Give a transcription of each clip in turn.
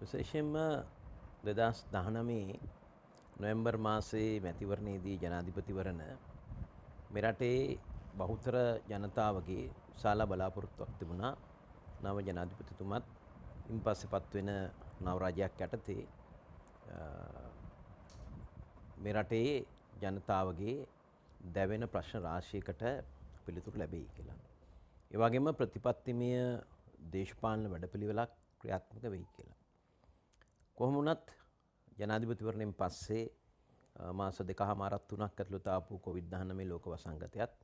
විශේෂයෙන්ම දෙදස් දහනමේ නොවම්බර් මාසේ මැතිවරණයේදී ජනාධිපතිවරණ මෙරටේ බහුතර ජනතාවගේ ශාලා බලාපොරොත්තුවක් තිබුණා නව ජනාධිපතිතුමත් ඉන් පස්සෙ පත්වෙන නවරාජයක් යටතේ මෙරටේ ජනතාවගේ දැවෙන ප්‍රශ්න රාශයකට පිළිතුරු ලැබෙයි කියලා. ඒවගේම ප්‍රතිපත්තිමය දේශපාලන වැඩපිළිවෙලක් ක්‍රියාත්මක වෙයි කියලා. කොහොම වුණත් ජනාධිපතිවරණයෙන් පස්සේ මාස දෙක හමාරත් තුනක් ඇතුළත ආපු කොවිඩ්-19 ලෝක වසංගතයත්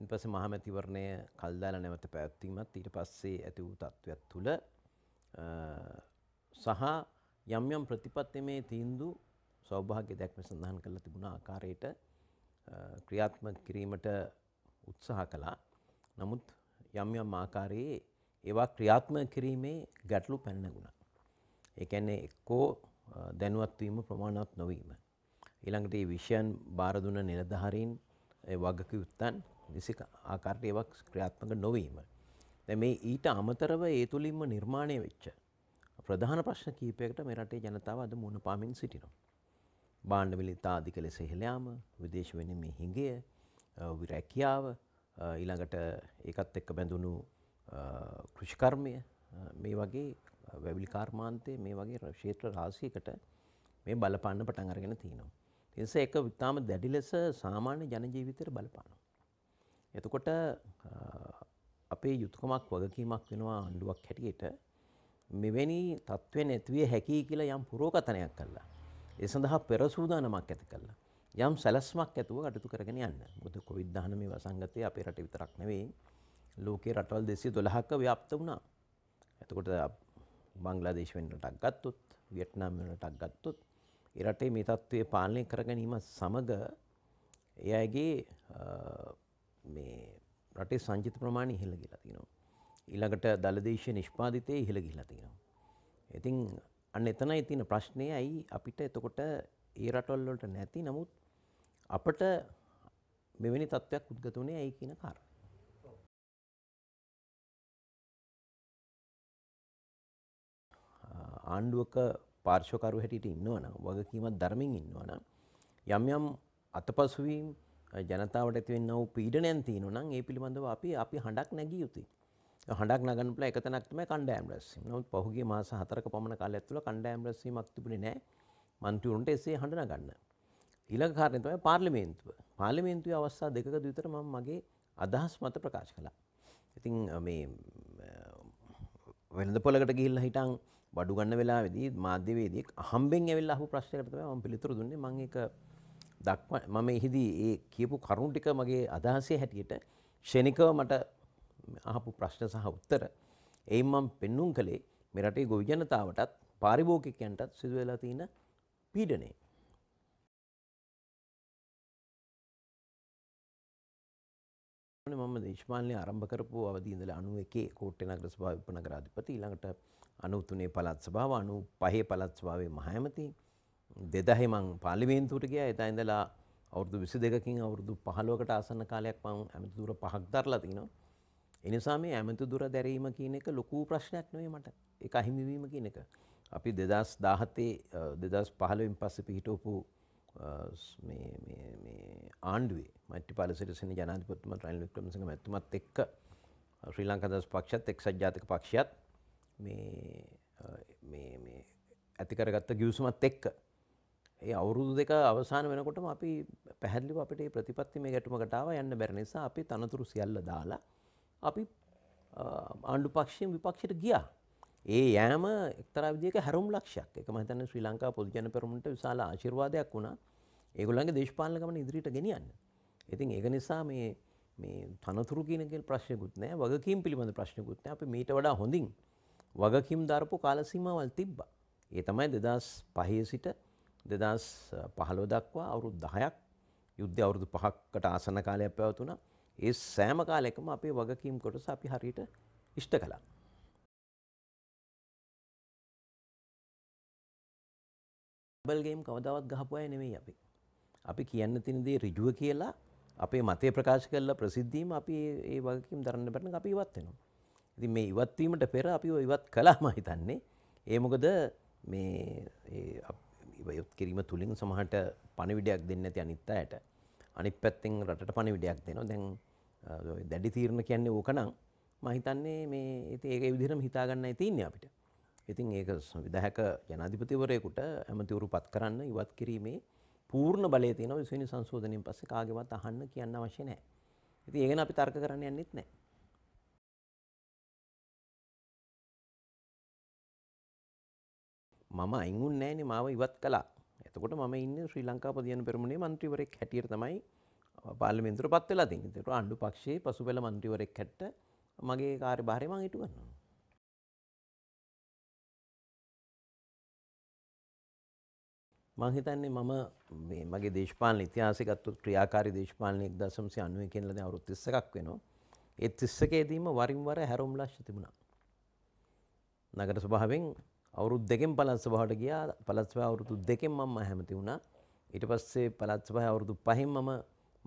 ඉන් පස්සේ මහමැතිවරණය කල් දාලා නැවත පැවැත්වීමත් ඊට පස්සේ ඇති වූ තත්ත්වයක් තුළ සහ යම් යම් ප්‍රතිපත්තිමේ තීන්දුව සෞභාග්‍ය දැක්ම සඳහන් කරලා තිබුණ ආකාරයට ක්‍රියාත්මක කිරීමට උත්සාහ කළා. නමුත් යම් යම් ආකාරයේ ඒවා ක්‍රියාත්මක කිරීමේ ගැටලු පැන නැගුණා. ඒකැන්නේ එක්කෝ දැනුවත්වීම ප්‍රමාණවත් නොවීම. ඊළඟට ඒ විෂයන් බාරදුන නිලධහරින් වගක යුත්තන් විසි ආකාරට ඒවක් ක්‍රියාත්මක නොවීම. දැ මේ ඊට අමතරව ඒ තුළින්ම නිර්මාණය වෙච්ච. ප්‍රධාන ප්‍රශ්න කීපයකට මේ රටේ ජනතාව අද මුණ පාමින් සිටිනවා. බාණ්ඩ මිලිතා අධික ලෙස හෙළයාම විදේශ වෙන මේ හිඟය විරැකියාව ඊළඟට ඒකත් එක්ක බැඳුණු කෘෂිකර්මය මේ වගේ වැවිලි කර්මාන්තයේ මේ වගේ ක්ෂේත්‍ර රාශියකට මේ බලපන්න පටන් අරගෙන තියෙනවා. ඒ නිසා ඒක ඉතාම දැඩි ලෙස සාමාන්‍ය ජන ජීවිතයට බලපානවා. එතකොට අපේ යුතුයකමක් වගකීමක් වෙනවා ආණ්ඩුවක් හැටියට මෙවැනි තත්ත්වෙන් ඇතිවිය හැකියි කියලා යම් පුරෝකථනයක් කළා. ඒ සඳහා පෙර සූදානමක් ඇති කළා. යම් සැලැස්මක් ඇතුව කටයුතු කරගෙන යන්න. මොකද COVID-19 වසංගතය අපේ රට විතරක් නෙවෙයි ලෝකේ රටවල් 212ක ව්‍යාප්ත වුණා. එතකොට බංගලාදේශ වෙන රටක් ගත්තොත් වියට්නාම් වෙන රටක් ගත්තොත් ඒ රටේ මේ තත්ත්වය පාලනය කර ගැනීම සමග ඒ අයගේ මේ රටේ සංචිත ප්‍රමාණය ඉහළ ගිහිලා තියෙනවා. ඊළඟට දලදේශීය නිෂ්පාදිතය ඉහළ ගිහිලා තියෙනවා. ඉතින් අන්න එතනයි තියෙන ප්‍රශ්නේ ඇයි අපිට එතකොට ඒ රටවල් වලට නැති නමුත් අපට මෙවැනි තත්ත්වයක් උද්ගත වුණේ ඇයි කියන කාරණා. ආණ්ඩුවක පාර්ශවකරු හැටියට ඉන්නවනම් වගකීමක් ධර්මයෙන් ඉන්නවනම් යම් යම් අතපසුවීම් ජනතාවට ඇතිවෙන්න වූ පීඩනයන් තියෙනවා නම් ඒ පිළිබඳව අපි අපි හඬක් නැගිය යුතුයි. හඬක් නගන්න පුළුවන් එක තැනක් තමයි කණ්ඩායම් රැස්වීම. නමුත් පහුගිය මාස 4ක පමණ කාලයක් තුළ කණ්ඩායම් රැස්වීමක් තිබුණේ නැහැ. മന്ത്രിවරුන්ට එසේ හඬ නගන්න. ඊළඟ කාරණේ තමයි පාර්ලිමේන්තුව. පාර්ලිමේන්තුවේ අවස්ථා දෙකක විතර මම මගේ අදහස් මත ප්‍රකාශ කළා. ඉතින් මේ වෙළඳ පොලකට ගිහිල්ලා හිටන් බඩු ගන්න වෙලාවේදී මාධ්‍යවේදියෙක් අහම්බෙන් ඇවිල්ලා අහපු ප්‍රශ්නයකට තමයි මම පිළිතුරු දුන්නේ මම ඒක දක්ව මම එහිදී ඒ කියපු කරුණු ටික මගේ අදහසේ හැටියට ෂණිකව මට අහපු ප්‍රශ්න සහ උත්තර එයින් මම පෙන්눔 කළේ මේ රටේ ගොවි ජනතාවටත් පාරිභෝගිකයන්ටත් සිදු වෙලා තියෙන පීඩනය මම දේශපාලනය ආරම්භ කරපු අවදී ඉඳලා 91 කෝට්ටේ නගර සභාවේ උපනගරාධිපති ඊළඟට 93 පළාත් සභාව 95 පළාත් සභාවේ මහඇමති 2000 මං පාර්ලිමේන්තුවට ගියා එදා ඉඳලා අවුරුදු 22කින් අවුරුදු 15කට ආසන්න කාලයක් මම ඇමති දුර පහක් දරලා තිනවා ඒ නිසා මේ ඇමති දුර දැරීම කියන එක ලොකු ප්‍රශ්නයක් නෙවෙයි මට ඒක අහිමි වීම කියන එක අපි 2017 2015න් පස්සේ පිහිටවපු ආණ්ඩුවේ මට්ටිපාල සිරසින ජනාධිපතිතුම රනිල් වික්‍රමසිංහ මැතිතුමත් එක්ක ශ්‍රී ලංකා දස් පක්ෂත් එක්සත් ජාතික පක්ෂයත් මේ මේ මේ ඇති කරගත්ත ගිවිසුමත් එක්ක ඒ අවුරුදු දෙක අවසාන වෙනකොටම අපි පැහැදිලිව අපිට මේ ප්‍රතිපත්ති මේ ගැටුමකට ආව යන්න බැරි නිසා අපි තනතුරු සියල්ල දාලා අපි ආණ්ඩු පක්ෂයෙන් විපක්ෂයට ගියා ඒ යෑම එක්තරා විදිහක හැරුම් ලක්ෂයක් එක මම හිතන්නේ ශ්‍රී ලංකා පොදු ජන පෙරමුණට විශාල ආශිර්වාදයක් වුණා. ඒගොල්ලන්ගේ දේශපාලන ගමන ඉදිරියට ගෙනියන්න. ඉතින් ඒක නිසා මේ මේ තනතුරු කියන ප්‍රශ්නකුත් නැහැ, වගකීම් පිළිබඳ ප්‍රශ්නකුත් නැහැ. අපි මීට වඩා හොඳින් වගකීම් දරපු කාල සීමාවල් තිබ්බා. ඒ තමයි 2005 සිට 2015 දක්වා අවුරුදු 10ක් යුද්ධ අවුරුදු 5කට ආසන්න කාලයක් පැවතුණා. ඒ සෑම කාලයකම අපේ වගකීම් කොටස අපි හරියට ඉෂ්ට කළා. බල්ගේම් කවදාවත් ගහපුය නෙමෙයි අපි. අපි කියන්න තිනදේ රිජුව කියලා අපේ මතය ප්‍රකාශ කරල ප්‍රසිද්ධීම අපි ඒ වගකින් දරන්න පැන අපි ඉවත්වෙනවා. ඉති මේ ඉවත්වීමට පෙර අපි ඉවත් කලාම හිතන්නේ ඒමොකද මේ යොත් කිරීම තුළින් සමහට පණවිඩයක් දෙන්න ඇති අනිත්තායට අනි පැත්තෙන් රට පණවිඩයක් දෙනවා දැන් දැඩි තීරණ කියන්නේ ඕකනම් මහිතන්නේ මේ ඒ ඒ විදිරම හිතාගන්න තියන්නේ අපිට ඉතින් ඒක විදහක ජනාධිපතිවරයෙකුට ඇමතිවරු පත් කරන්න ඉවත් කිරීමේ පූර්ණ බලය තියෙන විසුවනි සංශෝධනයෙන් පස්සේ කාගෙවත් අහන්න කියන්න අවශ්‍ය නැහැ. ඉතින් ඒක අපි තර්ක කරන්න යන්නෙත් නැහැ. මම අයින් වුණ නැහැනේ මාව ඉවත් කළා. එතකොට මම ඉන්නේ ශ්‍රී ලංකා පදියන පෙරමුණේ മന്ത്രിවරයෙක් හැටියට තමයි පාර්ලිමේන්තුවට පත් වෙලා තියෙන්නේ. ඒකට ආණ්ඩු පක්ෂයේ පසුබල മന്ത്രിවරයෙක් හැට මගේ කාර්යභාරය මම ඉටු කරනවා. මං හිතන්නේ මම මගේ දේශපාලන ඉතිහාසගත්තු ක්‍රියාකාරි දේශපාලනයක් දසම්සය අනුව කෙන්ලද අවරුත්තිස්සකක් වෙනවා ඒත් තිස්සකේදීම වරින් වර හැරුම්ලාශ තිබුණා. නගර ස්වභාවෙන් අවුරුද් දෙකෙන් පලත් සභාවට ගියා පලත්ව අවුරුදු දෙකෙන් මම හැමති වුණා ඊට පස්සේ පලත්සභහ අවුරුදු පහෙන් මම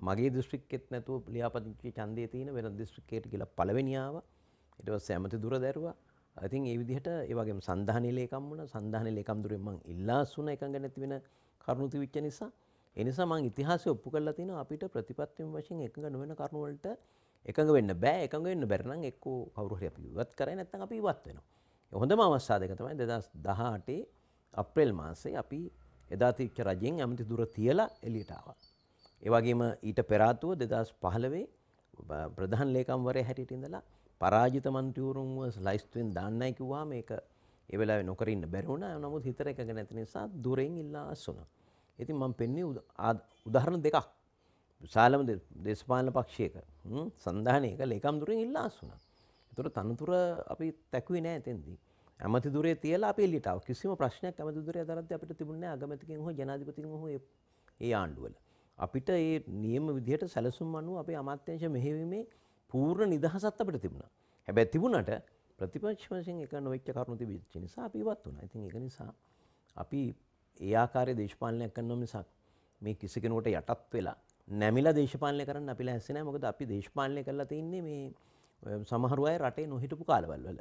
මගේ දෘෂ්ටික්කෙත් නැතුව ලියාපදිංචි චන්දය තියෙන වෙන දිස්ත්‍රික්කයට කියලා පලවෙනිාව ඊට පස්සේ ඇමති දුර දැරුවා ඉතින් ඒ විදිහට ඒ වගේම සන්ධානීය ලේකම් වුණා සන්ධානීය ලේකම් දුරෙන් මං ඉල්ලාස් වුණා එකඟ නැති වෙන කරුණු තිබිච්ච නිසා ඒ නිසා මං ඉතිහාසය ඔප්පු කරලා තිනවා අපිට ප්‍රතිපත්තිම වශයෙන් එකඟ නොවන කරුණු වලට එකඟ වෙන්න බෑ එකඟ වෙන්න බැරි නම් එක්කෝ කවුරු හරි අපි ඉවත් කරයි නැත්නම් අපි ඉවත් වෙනවා හොඳම අවස්ථාව දෙක තමයි 2018 අප්‍රේල් මාසේ අපි එදා තිබ්ච රජෙන් ඇමති දුර තියලා එළියට ආවා ඒ වගේම ඊට පෙර ආතුව 2015 ප්‍රධාන ලේකම්වරයා හැටියට ඉඳලා පරාජිත මන්ත්‍රීවරුන්ව ලයිස්තුවෙන් දාන්නයි කිව්වා මේක ඒ වෙලාවේ නොකර ඉන්න බැරි වුණා. නමුත් හිතර එකක නැති නිසා දුරෙන් ඉල්ලා අස්වනවා. ඉතින් මම පෙන්නේ උදාහරණ දෙකක්. විශාලම දේශපාලන පක්ෂයක සංධානයක ලේකම් දුරෙන් ඉල්ලා අස්වනවා. ඒතර තනතුර අපි තැකුවේ නැහැ එතෙන්දී. ඇමති දුරේ තියලා අපි එළියට ආවා. කිසිම ප්‍රශ්නයක් ඇමති දුරේ අතරද්දී අපිට තිබුණේ නැහැ අගමැතිකින් හෝ ජනාධිපතිකින් හෝ ඒ ආණ්ඩුවල. අපිට ඒ නියම විදිහට සැලසුම් අනුව අපේ අමාත්‍යංශ මෙහෙවීමේ පූර්ණ නිදහසත් අපිට තිබුණා. හැබැයි තිබුණට ප්‍රතිපක්ෂ වශයෙන් එක නොවෙච්ච කරුණු තිබිච්ච නිසා අපි ඉවත් වුණා. ඉතින් ඒක නිසා අපි ඒ ආකාරයේ දේශපාලනයක් කරනවා මිසක් මේ කිසි කෙනෙකුට යටත් වෙලා නැමිලා දේශපාලනය කරන්න අපි ලැහැස්ති නැහැ. මොකද අපි දේශපාලනය කරලා තින්නේ මේ සමහර අය රටේ නොහිටපු කාලවල වල.